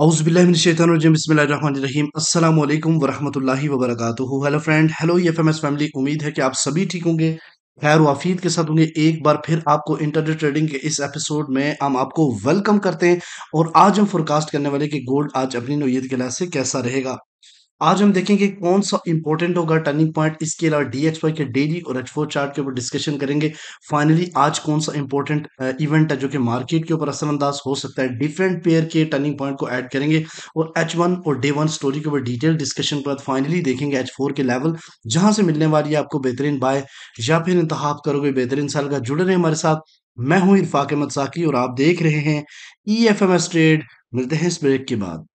Hello friend hello family उम्मीद है कि आप सभी ठीक होंगे खैर वफ़ीद के साथ होंगे एक बार फिर आपको इंटरनेट ट्रेडिंग के इस एपिसोड में हम आपको वेलकम करते हैं और आज हम फोरकास्ट करने वाले कि गोल्ड आज अपनी नोयत के लिहाज से कैसा रहेगा आज हम देखेंगे कौन सा इंपॉर्टेंट होगा टर्निंग पॉइंट इसके अलावा डी एक्स वाई के डेली और एच फोर चार्ट के ऊपर डिस्कशन करेंगे फाइनली आज कौन सा इंपॉर्टेंट इवेंट uh, है जो कि मार्केट के ऊपर असरअंदाज हो सकता है डिफरेंट पेयर के टर्निंग पॉइंट को ऐड करेंगे और एच वन और डे वन स्टोरी के ऊपर डिटेल डिस्कशन के बाद फाइनली देखेंगे एच फोर के लेवल जहां से मिलने वाली है आपको बेहतरीन बाय या फिर इंतहा करोगे बेहतरीन साल का जुड़ रहे हमारे साथ मैं हूं इरफाक अहमद साकी और आप देख रहे हैं E F M S trade मिलते हैं इस ब्रेक के बाद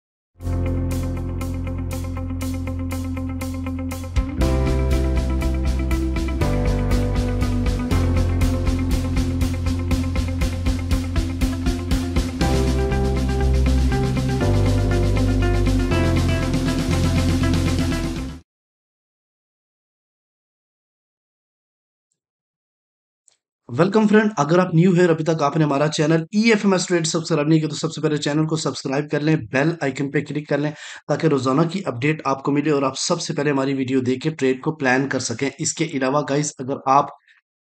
वेलकम फ्रेंड अगर आप न्यू है अभी तक आपने हमारा channel E F M S trade subscribe नहीं किया तो सबसे पहले चैनल को सब्सक्राइब कर लें बेल आइकन पे क्लिक कर लें ताकि रोजाना की अपडेट आपको मिले और आप सबसे पहले हमारी वीडियो देख के ट्रेड को प्लान कर सकें इसके अलावा गाइस अगर आप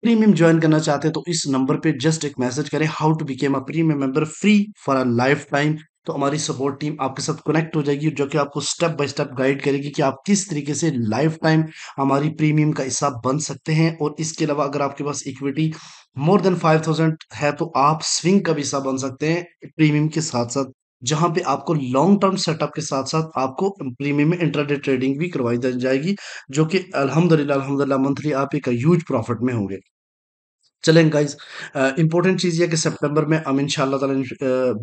प्रीमियम ज्वाइन करना चाहते हैं तो इस नंबर पे जस्ट एक मैसेज करें how to become a premium member free for a life time तो हमारी सपोर्ट टीम आपके साथ कनेक्ट हो जाएगी जो कि आपको स्टेप बाय स्टेप गाइड करेगी कि आप किस तरीके से लाइफ टाइम हमारी प्रीमियम का हिस्सा बन सकते हैं और इसके अलावा अगर आपके पास equity more than five thousand है तो आप स्विंग का भी हिस्सा बन सकते हैं प्रीमियम के साथ साथ जहां पे आपको लॉन्ग टर्म सेटअप के साथ साथ आपको प्रीमियम में इंटरडे ट्रेडिंग भी करवाई जाएगी जो कि अलहमदिल्ला अलहमदिल्ला मंथली आप एक ह्यूज प्रॉफिट में होंगे चलें गाइज इंपॉर्टेंट चीज़ यह कि सितंबर में हम इंशाल्लाह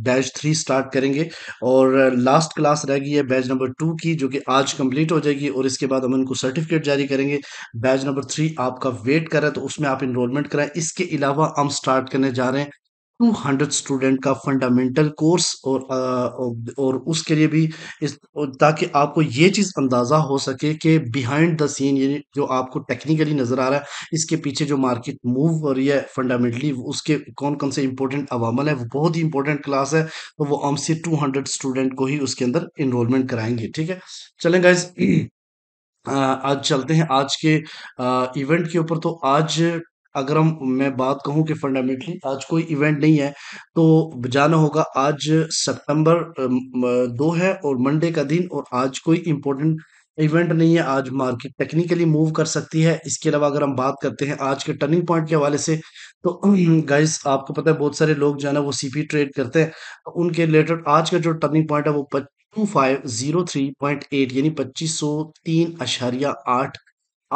बैच थ्री स्टार्ट करेंगे और लास्ट क्लास रह गई है बैच नंबर टू की जो कि आज कंप्लीट हो जाएगी और इसके बाद हम उनको सर्टिफिकेट जारी करेंगे बैच नंबर थ्री आपका वेट करें तो उसमें आप इनरोलमेंट कराएं इसके अलावा हम स्टार्ट करने जा रहे हैं 200 स्टूडेंट का फंडामेंटल कोर्स और आ, और उसके लिए भी इस ताकि आपको ये चीज़ अंदाज़ा हो सके कि बिहाइंड द सीन ये जो आपको टेक्निकली नज़र आ रहा है इसके पीछे जो मार्केट मूव हो रही है फंडामेंटली उसके कौन कौन से इंपॉर्टेंट अवामल है वो बहुत ही इंपॉर्टेंट क्लास है तो वो हम से टू स्टूडेंट को ही उसके अंदर इनरोलमेंट कराएंगे ठीक है चलें गाइज आज चलते हैं आज के आ, इवेंट के ऊपर तो आज अगर हम मैं बात कहूं कि फंडामेंटली आज कोई इवेंट नहीं है तो जाना होगा आज सितंबर दो है और मंडे का दिन और आज कोई इम्पोर्टेंट इवेंट नहीं है आज मार्केट टेक्निकली मूव कर सकती है इसके अलावा अगर हम बात करते हैं आज के टर्निंग पॉइंट के हवाले से तो गाइस आपको पता है बहुत सारे लोग जो है ना वो सीपी ट्रेड करते हैं तो उनके रिलेटेड आज का जो टर्निंग पॉइंट है वो two five zero three point eight यानी पच्चीस सौ तीन अशारिया आठ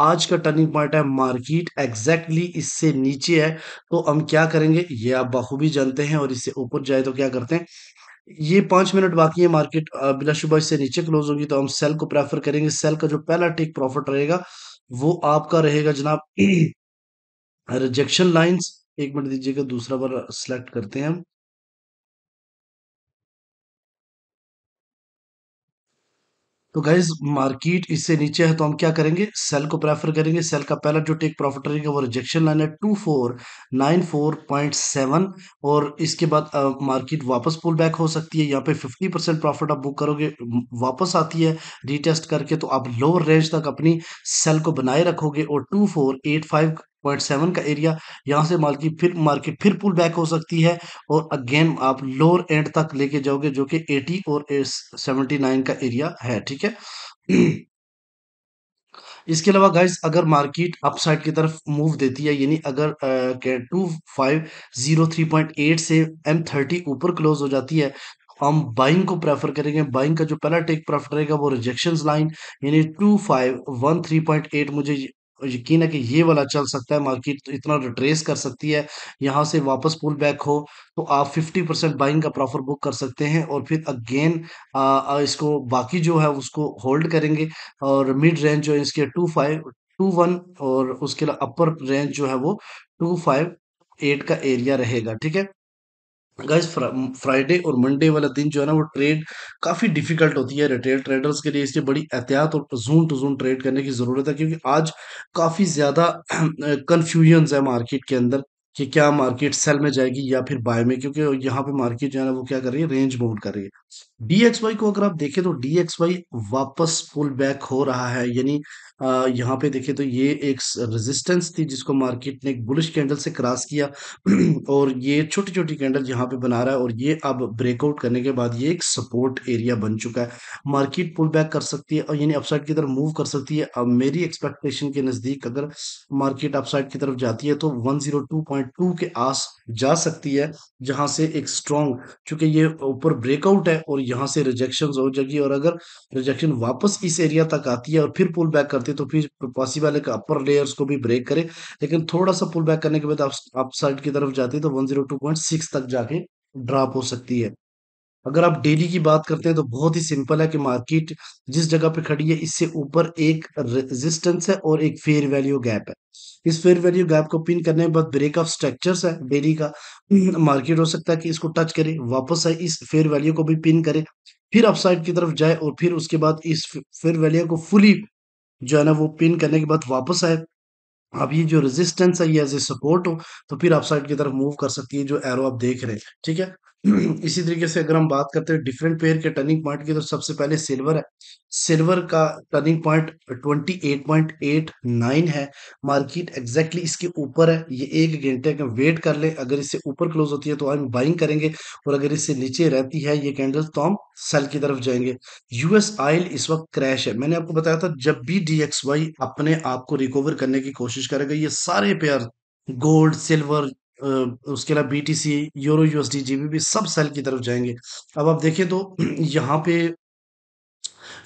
आज का टर्निंग पॉइंट है मार्केट एग्जैक्टली इससे नीचे है तो हम क्या करेंगे ये आप बखूबी जानते हैं और इससे ऊपर जाए तो क्या करते हैं ये पांच मिनट बाकी है मार्केट बिलाशुबा इससे नीचे क्लोज होगी तो हम सेल को प्रेफर करेंगे सेल का जो पहला टेक प्रॉफिट रहेगा वो आपका रहेगा जनाब रिजेक्शन लाइन्स एक मिनट दीजिएगा दूसरा बार सेलेक्ट करते हैं हम तो गाइज मार्केट इससे नीचे है तो हम क्या करेंगे सेल को प्रेफर करेंगे सेल का पहला जो टेक प्रॉफिट रहेगा वो रिजेक्शन लाइन है two four nine four point seven और इसके बाद मार्केट वापस पुल बैक हो सकती है यहाँ पे फिफ्टी परसेंट प्रॉफिट आप बुक करोगे वापस आती है रीटेस्ट करके तो आप लोअर रेंज तक अपनी सेल को बनाए रखोगे और two four eight five point seven का एरिया यहाँ से मार्केट फिर मार्केट फिर पुल बैक हो सकती है और अगेन आप लोअर एंड तक लेके जाओगे जो कि एटी और सेवेंटी नाइन का एरिया है ठीक है इसके अलावा गाइज अगर मार्केट अपसाइड की तरफ मूव देती है यानी अगर two five zero three point eight से एम थर्टी ऊपर क्लोज हो जाती है हम बाइंग को प्रेफर करेंगे बाइंग का जो पहला टेक प्रॉफिट रहेगा वो रिजेक्शन लाइन यानी two five one three point eight मुझे यकीन है कि ये वाला चल सकता है मार्केट तो इतना रिट्रेस कर सकती है यहाँ से वापस पुल बैक हो तो आप 50 परसेंट बाइंग का प्रॉफिट बुक कर सकते हैं और फिर अगेन इसको बाकी जो है उसको होल्ड करेंगे और मिड रेंज जो है इसके टू फाइव टू वन और उसके अपर रेंज जो है वो टू फाइव एट का एरिया रहेगा ठीक है गाइज फ्राइडे और मंडे वाला दिन जो है ना वो ट्रेड काफ़ी डिफिकल्ट होती है रिटेल ट्रेडर्स के लिए इसलिए बड़ी एहतियात और जून टू जून ट्रेड करने की ज़रूरत है क्योंकि आज काफ़ी ज़्यादा कन्फ्यूजन्स है मार्केट के अंदर कि क्या मार्केट सेल में जाएगी या फिर बाय में क्योंकि यहाँ पे मार्केट जो है ना वो क्या कर रही है रेंज बाउंड कर रही है डीएक्सवाई वाई को अगर आप देखें तो डीएक्सवाई वाई वापस पुल बैक हो रहा है यानी यहाँ पे देखें तो ये एक रेजिस्टेंस थी जिसको मार्केट ने एक बुलिश कैंडल से क्रॉस किया और ये छोटी छोटी कैंडल यहाँ पे बना रहा है और ये अब ब्रेकआउट करने के बाद ये एक सपोर्ट एरिया बन चुका है मार्केट पुल बैक कर सकती है और यानी अपसाइड की तरफ मूव कर सकती है अब मेरी एक्सपेक्टेशन के नज़दीक अगर मार्केट अपसाइड की तरफ जाती है तो वन के आस जा सकती है जहाँ से एक स्ट्रॉन्ग चूंकि ये ऊपर ब्रेकआउट है और यहाँ से रिजेक्शन हो जाएगी और अगर रिजेक्शन वापस इस एरिया तक आती है और फिर पुल बैक करती है तो फिर पॉसिबल है कि अपर लेयर्स को भी ब्रेक करे लेकिन थोड़ा सा पुल बैक करने के बाद अप साइड की तरफ जाती है तो वन तक जाके ड्रॉप हो सकती है अगर आप डेली की बात करते हैं तो बहुत ही सिंपल है कि मार्केट जिस जगह पे खड़ी है इससे ऊपर एक रेजिस्टेंस है और एक फेयर वैल्यू गैप है इस फेयर वैल्यू गैप को पिन करने के बाद ब्रेक ऑफ स्ट्रक्चर्स है डेली का मार्केट हो सकता है कि इसको टच करे वापस आए इस फेयर वैल्यू को भी पिन करे फिर अपसाइड की तरफ जाए और फिर उसके बाद इस फेयर वैल्यू को फुली जो है ना वो पिन करने के बाद वापस आए अब ये जो रेजिस्टेंस है ये एज ए सपोर्ट हो तो फिर अपसाइड की तरफ मूव कर सकती है जो एरो आप देख रहे हैं ठीक है इसी तरीके से अगर हम बात करते हैं डिफरेंट पेयर के टर्निंग पॉइंट की तो सबसे पहले सिल्वर है सिल्वर का टर्निंग पॉइंट 28.89 है मार्केट एग्जैक्टली इसके ऊपर है ये एक घंटे का वेट कर ले अगर इससे ऊपर क्लोज होती है तो हम बाइंग करेंगे और अगर इससे नीचे रहती है ये कैंडल तो हम सेल की तरफ जाएंगे यूएस आयल इस वक्त क्रैश है मैंने आपको बताया था जब भी डीएक्सवाई अपने आप को रिकवर करने की कोशिश करेगा ये सारे पेयर गोल्ड सिल्वर उसके अलावा B T C euro USD GBP सब सेल की तरफ जाएंगे अब आप देखें तो यहाँ पे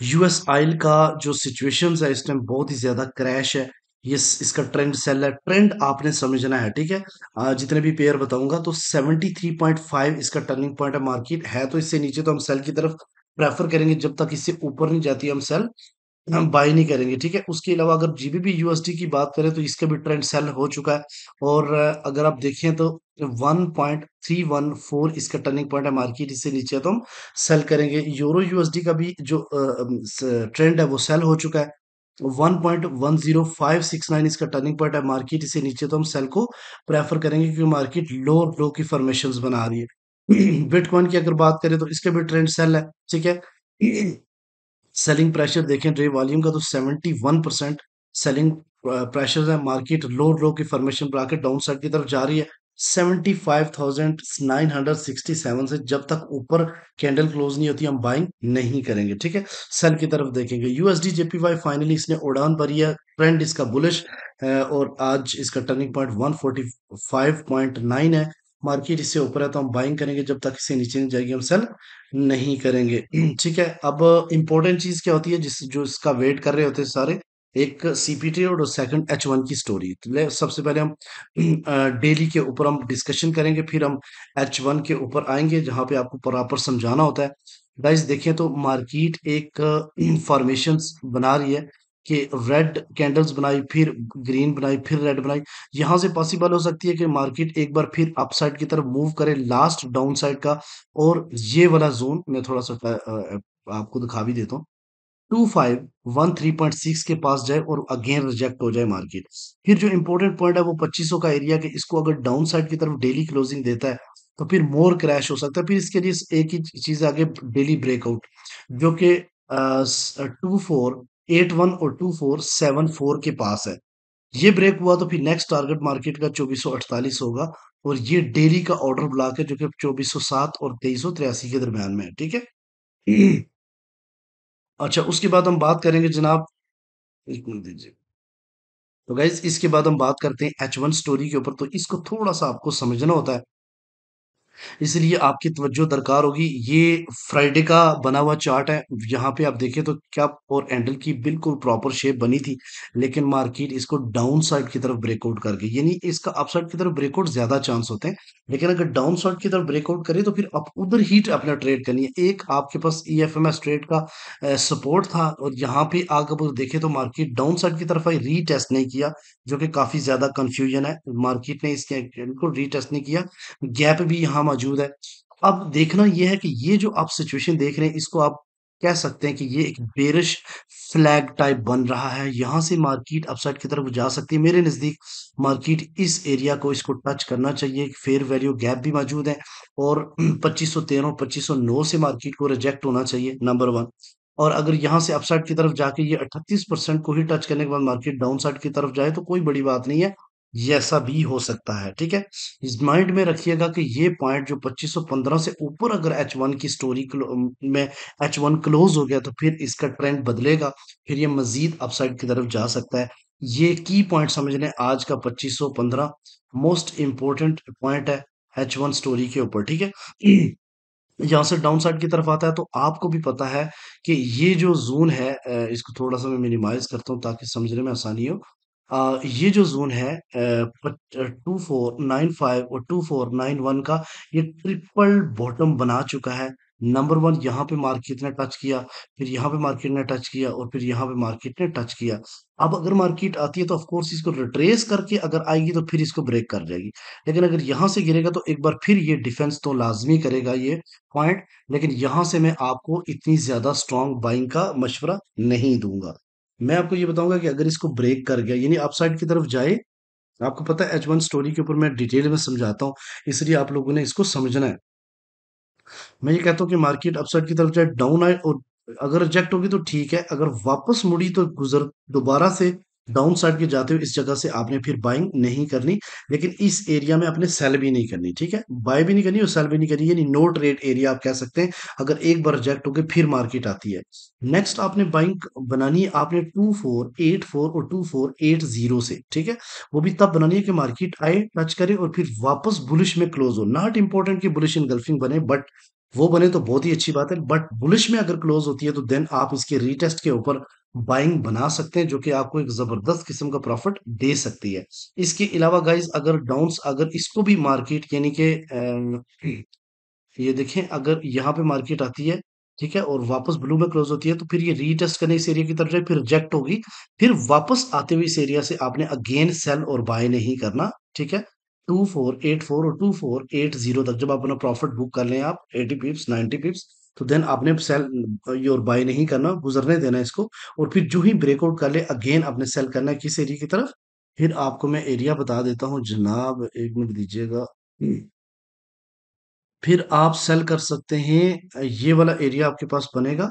यूएस आयल का जो सिचुएशन है इस टाइम बहुत ही ज्यादा क्रैश है ये इसका ट्रेंड सेल है ट्रेंड आपने समझना है ठीक है जितने भी पेयर बताऊंगा तो 73.5 इसका टर्निंग पॉइंट है मार्केट है तो इससे नीचे तो हम सेल की तरफ प्रेफर करेंगे जब तक इससे ऊपर नहीं जाती हम सेल हम बाई नहीं करेंगे ठीक है उसके अलावा अगर जीबीबी यूएसडी की बात करें तो इसका भी ट्रेंड सेल हो चुका है और अगर आप देखें तो 1.314 इसका टर्निंग पॉइंट है मार्केट इससे नीचे तो हम सेल करेंगे यूरो यूएसडी का भी जो ट्रेंड है वो सेल हो चुका है 1.10569 इसका टर्निंग पॉइंट है मार्केट इससे नीचे तो हम सेल को प्रेफर करेंगे क्योंकि मार्केट लो लो की फॉर्मेशन बना रही है बिटकॉइन की अगर बात करें तो इसका भी ट्रेंड सेल है ठीक है सेलिंग प्रेशर देखें ट्रेड तो वॉल्यूम का तो 71 परसेंट सेलिंग प्रेशर है मार्केट लो लो की फॉर्मेशन पर आकर डाउन साइड की तरफ जा रही है 75,967 से जब तक ऊपर कैंडल क्लोज नहीं होती हम बाइंग नहीं करेंगे ठीक है सेल की तरफ देखेंगे यूएसडी जेपीवाई फाइनली इसने उड़ान भरी है ट्रेंड इसका बुलिश है और आज इसका टर्निंग पॉइंट 145.9 है मार्केट इससे ऊपर है तो हम बाइंग करेंगे जब तक इससे नीचे नहीं जाएगी हम सेल नहीं करेंगे ठीक है अब इम्पोर्टेंट चीज क्या होती है जिस जो इसका वेट कर रहे होते हैं सारे एक सीपीटी और सेकंड एच वन की स्टोरी तो सबसे पहले हम डेली के ऊपर हम डिस्कशन करेंगे फिर हम एच वन के ऊपर आएंगे जहां पे आपको प्रॉपर समझाना होता है गाइस देखें तो मार्केट एक फॉर्मेशन बना रही है कि रेड कैंडल्स बनाई फिर ग्रीन बनाई फिर रेड बनाई यहां से पॉसिबल हो सकती है कि मार्केट एक बार फिर अपसाइड की तरफ मूव करे लास्ट डाउन साइड का और ये वाला जोन मैं थोड़ा सा आपको दिखा भी देता हूँ two five one three point six के पास जाए और अगेन रिजेक्ट हो जाए मार्केट फिर जो इंपॉर्टेंट पॉइंट है वो पच्चीस का एरिया के इसको अगर डाउन साइड की तरफ डेली क्लोजिंग देता है तो फिर मोर क्रैश हो सकता है फिर इसके लिए एक ही चीज आगे डेली ब्रेकआउट जो कि टू फोर एट वन और टू फोर सेवन फोर के पास है ये ब्रेक हुआ तो फिर नेक्स्ट टारगेट मार्केट का चौबीस सौ अड़तालीस होगा और ये डेली का ऑर्डर ब्लॉक है जो कि चौबीस सौ सात और तेईस के दरम्यान में है ठीक है अच्छा उसके बाद हम बात करेंगे जनाब एक मिनट दीजिए तो गाइज इसके बाद हम बात करते हैं एच वन स्टोरी के ऊपर तो इसको थोड़ा सा आपको समझना होता है इसलिए आपकी तवज्जो दरकार होगी ये फ्राइडे का बना हुआ चार्ट है यहाँ पे आप देखें तो क्या और एंडल की बिल्कुल प्रॉपर शेप बनी थी लेकिन मार्केट इसको डाउन साइड की तरफ ब्रेकआउट कर गई यानी इसका अप साइड की तरफ ब्रेकआउट ज्यादा चांस होते हैं लेकिन अगर डाउन साइड की तरफ ब्रेकआउट करें तो फिर आप उधर ही अपना ट्रेड करनी है एक आपके पास E F M S trade का सपोर्ट था और यहाँ पे आगे देखें तो मार्केट डाउन साइड की तरफ आई रीटेस्ट नहीं किया जो कि काफी ज्यादा कंफ्यूजन है मार्केट ने इसके बिल्कुल रीटेस्ट नहीं किया गैप भी यहाँ मौजूद है अब देखना यह है कि ये जो आप सिचुएशन देख रहे हैं इसको आप कह सकते हैं कि ये एक बेरिश फ्लैग टाइप बन रहा है यहाँ से मार्केट अपसाइड की तरफ जा सकती है मेरे नज़दीक मार्केट इस एरिया को इसको टच करना चाहिए फेयर वैल्यू गैप भी मौजूद है और 2513 2509 से मार्केट को रिजेक्ट होना चाहिए नंबर वन और अगर यहाँ से अपसाइड की तरफ जाके ये अट्ठतीस को ही टच करने के बाद मार्केट डाउन की तरफ जाए तो कोई बड़ी बात नहीं है ऐसा भी हो सकता है ठीक है इस माइंड में रखिएगा कि ये पॉइंट जो 2515 से ऊपर अगर H1 की स्टोरी में H1 क्लोज हो गया तो फिर इसका ट्रेंड बदलेगा फिर ये मजीद अपसाइड की तरफ जा सकता है ये की पॉइंट समझ लें आज का 2515 मोस्ट इम्पोर्टेंट पॉइंट है H1 स्टोरी के ऊपर ठीक है यहाँ से डाउन साइड की तरफ आता है तो आपको भी पता है कि ये जो जोन है इसको थोड़ा सा मैं मिनिमाइज करता हूँ ताकि समझने में आसानी हो ये जो ज़ोन है टू फोर नाइन फाइव और टू फोर नाइन वन का ये ट्रिपल बॉटम बना चुका है। नंबर वन यहाँ पे मार्केट ने टच किया, फिर यहाँ पे मार्केट ने टच किया और फिर यहाँ पे मार्केट ने टच किया। अब अगर मार्केट आती है तो ऑफकोर्स इसको रिट्रेस करके अगर आएगी तो फिर इसको ब्रेक कर जाएगी। लेकिन अगर यहाँ से गिरेगा तो एक बार फिर ये डिफेंस तो लाज़मी करेगा ये पॉइंट लेकिन यहाँ से मैं आपको इतनी ज़्यादा स्ट्रॉन्ग बाइंग का मशवरा नहीं दूंगा मैं आपको ये बताऊंगा कि अगर इसको ब्रेक कर गया यानी अपसाइड की तरफ जाए आपको पता है एच वन स्टोरी के ऊपर मैं डिटेल में समझाता हूँ इसलिए आप लोगों ने इसको समझना है मैं ये कहता हूँ कि मार्केट अपसाइड की तरफ जाए डाउन आए और अगर रिजेक्ट होगी तो ठीक है अगर वापस मुड़ी तो गुजर दोबारा से डाउन साइड के जाते हुए इस जगह से आपने फिर बाइंग नहीं करनी लेकिन इस एरिया में आपने सेल भी नहीं करनी ठीक है बाय भी नहीं करनी और सेल भी नहीं करनी यानी नो ट्रेड एरिया आप कह सकते हैं अगर एक बार रिजेक्ट हो गए फिर मार्केट आती है नेक्स्ट आपने बाइंग बनानी है आपने टू फोर एट फोर और टू फोर एट जीरो से ठीक है वो भी तब बनानी है कि मार्केट आए टच करे और फिर वापस बुलिश में क्लोज हो नॉट इंपॉर्टेंट कि बुलिश इन गल्फिंग बने बट वो बने तो बहुत ही अच्छी बात है बट बुलिश में अगर क्लोज होती है तो देन आप इसके रीटेस्ट के ऊपर बाइंग बना सकते हैं जो कि आपको एक जबरदस्त किस्म का प्रॉफिट दे सकती है इसके अलावा गाइज अगर डाउन अगर इसको भी मार्केट यानी कि ये देखें अगर यहाँ पे मार्केट आती है ठीक है और वापस ब्लू में क्लोज होती है तो फिर ये रीटेस्ट करने इस एरिया की तरफ जाए फिर रिजेक्ट होगी फिर वापस आते हुए इस एरिया से आपने अगेन सेल और बाय नहीं करना ठीक है टू फोर एट फोर और टू फोर एट जीरो तक जब आप अपना प्रॉफिट बुक कर लें आप एटी पिप्स नाइनटी पिप्स तो देन आपने सेल योर बाय नहीं करना गुजरने देना इसको और फिर जो ही ब्रेकआउट कर ले अगेन आपने सेल करना किस एरिया की तरफ फिर आपको मैं एरिया बता देता हूँ जनाब एक मिनट दीजिएगा फिर आप सेल कर सकते हैं ये वाला एरिया आपके पास बनेगा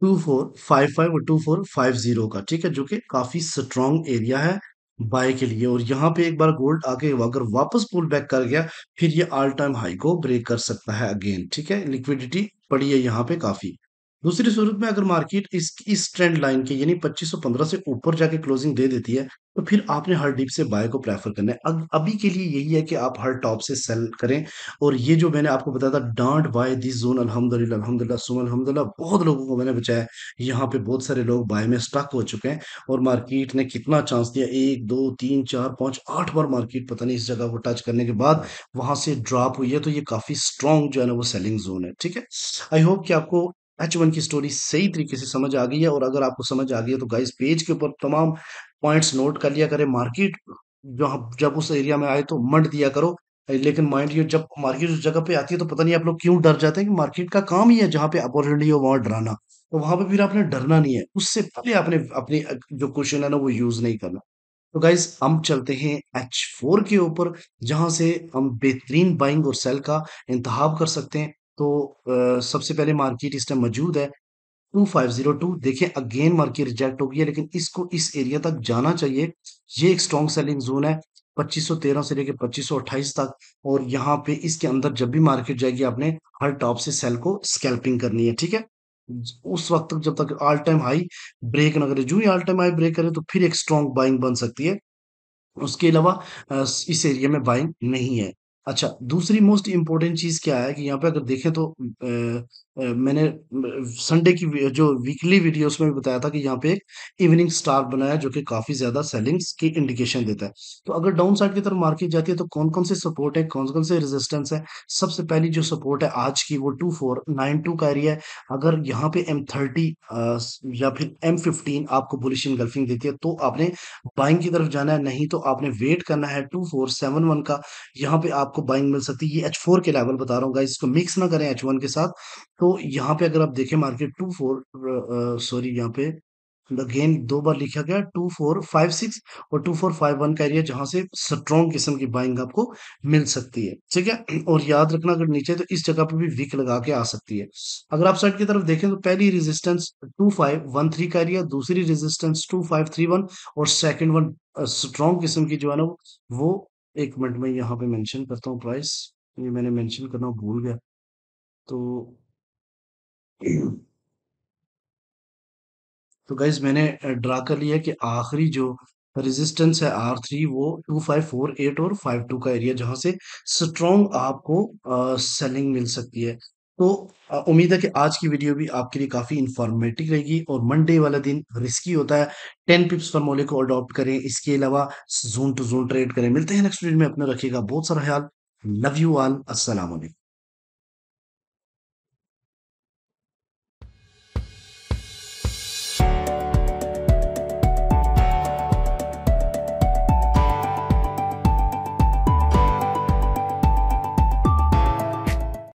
टू फोर फाइव फाइव और टू फोर फाइव जीरो का ठीक है जो कि काफी स्ट्रॉन्ग एरिया है बाय के लिए और यहाँ पे एक बार गोल्ड आगे अगर वापस पुल बैक कर गया फिर ये ऑल टाइम हाई को ब्रेक कर सकता है अगेन ठीक है लिक्विडिटी पड़ी है यहाँ पे काफी दूसरी सूरत में अगर मार्केट इस इस ट्रेंड लाइन के यानी 2515 से ऊपर जाके क्लोजिंग दे देती है तो फिर आपने हर डीप से बाय को प्रेफर करना है अब अभी के लिए यही है कि आप हर टॉप से सेल करें और ये जो मैंने आपको बताया था डांट बाय दिस जोन अलहमदिल्ला अलहमदिल्ला सुम अलहमदिल्ला बहुत लोगों को मैंने बचाया यहाँ पे बहुत सारे लोग बाय में स्टक हो चुके हैं और मार्केट ने कितना चांस दिया एक दो तीन चार पाँच आठ बार मार्केट पता नहीं इस जगह को टच करने के बाद वहाँ से ड्रॉप हुई है तो ये काफ़ी स्ट्रॉन्ग जो है ना वो सेलिंग जोन है ठीक है आई होप कि आपको एच वन की स्टोरी सही तरीके से समझ आ गई है और अगर आपको समझ आ गई है तो गाइस पेज के ऊपर तमाम पॉइंट्स नोट कर लिया करें मार्केट जहां जब उस एरिया में आए तो मंड दिया करो लेकिन माइंड यू जब मार्केट उस जगह पे आती है तो पता नहीं आप लोग क्यों डर जाते हैं कि मार्केट का काम ही है जहाँ पे अपॉर्चुनिटी हो वहाँ डराना तो वहां पे फिर आपने डरना नहीं है उससे पहले आपने अपने जो क्वेश्चन है ना वो यूज नहीं करना तो गाइज हम चलते हैं एच फोर के ऊपर जहां से हम बेहतरीन बाइंग और सेल का इंतहाब कर सकते हैं तो सबसे पहले मार्केट इस टाइम मौजूद है टू फाइव जीरो टू देखें अगेन मार्केट रिजेक्ट हो गई है लेकिन इसको इस एरिया तक जाना चाहिए ये एक स्ट्रॉन्ग सेलिंग जोन है 2513 से लेकर 2528 तक और यहाँ पे इसके अंदर जब भी मार्केट जाएगी आपने हर टॉप से सेल को स्कैल्पिंग करनी है ठीक है उस वक्त तक जब तक ऑल टाइम हाई ब्रेक ना करे जो ही ऑल टाइम हाई ब्रेक करे तो फिर एक स्ट्रॉन्ग बाइंग बन सकती है उसके अलावा इस एरिया में बाइंग नहीं है अच्छा दूसरी मोस्ट इम्पोर्टेंट चीज क्या है कि यहाँ पे अगर देखें तो मैंने संडे की जो वीकली वीडियोस में भी बताया था कि यहाँ पे एक इवनिंग स्टार बनाया जो कि काफी ज्यादा सेलिंग्स की इंडिकेशन देता है तो अगर डाउन साइड की तरफ मार्केट जाती है तो कौन कौन से सपोर्ट है कौन कौन से रेजिस्टेंस है सबसे पहली जो सपोर्ट है आज की वो टू फोर नाइन टू का एरिया है अगर यहाँ पे एम थर्टी या फिर एम फिफ्टीन आपको बुलिश इनगल्फिंग देती है तो आपने बाइंग की तरफ जाना है नहीं तो आपने वेट करना है टू फोर सेवन वन का यहाँ पे आपको बाइंग मिल सकती है ये एच फोर के लेवल बता रहा हूँ इसको मिक्स ना करें एच वन के साथ तो तो यहाँ पे अगर आप देखें मार्केट टू फोर सॉरी यहाँ पे गेन दो बार लिखा गया टू फोर फाइव सिक्स और टू फोर फाइव वन का एरिया जहां से स्ट्रॉन्ग किस्म की बाइंग आपको मिल सकती है ठीक है और याद रखना अगर नीचे तो इस जगह पे भी वीक लगा के आ सकती है अगर आप साइड की तरफ देखें तो पहली resistance two five one three का एरिया दूसरी resistance two five three one और सेकंड वन स्ट्रॉन्ग किस्म की जो है ना वो एक मिनट में यहाँ पे मैंशन करता हूँ प्राइस ये मैंने मैंशन करना भूल गया तो तो गाइज मैंने ड्रा कर लिया कि आखिरी जो रेजिस्टेंस है आर थ्री वो टू फाइव फोर एट और फाइव टू का एरिया जहां से स्ट्रॉन्ग आपको सेलिंग मिल सकती है तो उम्मीद है कि आज की वीडियो भी आपके लिए काफ़ी इंफॉर्मेटिव रहेगी और मंडे वाला दिन रिस्की होता है टेन पिप्स फॉर्मोले को अडॉप्ट करें इसके अलावा जोन टू जोन ट्रेड करें मिलते हैं नेक्स्ट वीडियो में अपना रखिएगा बहुत सारा ख्याल लव यू ऑल असलम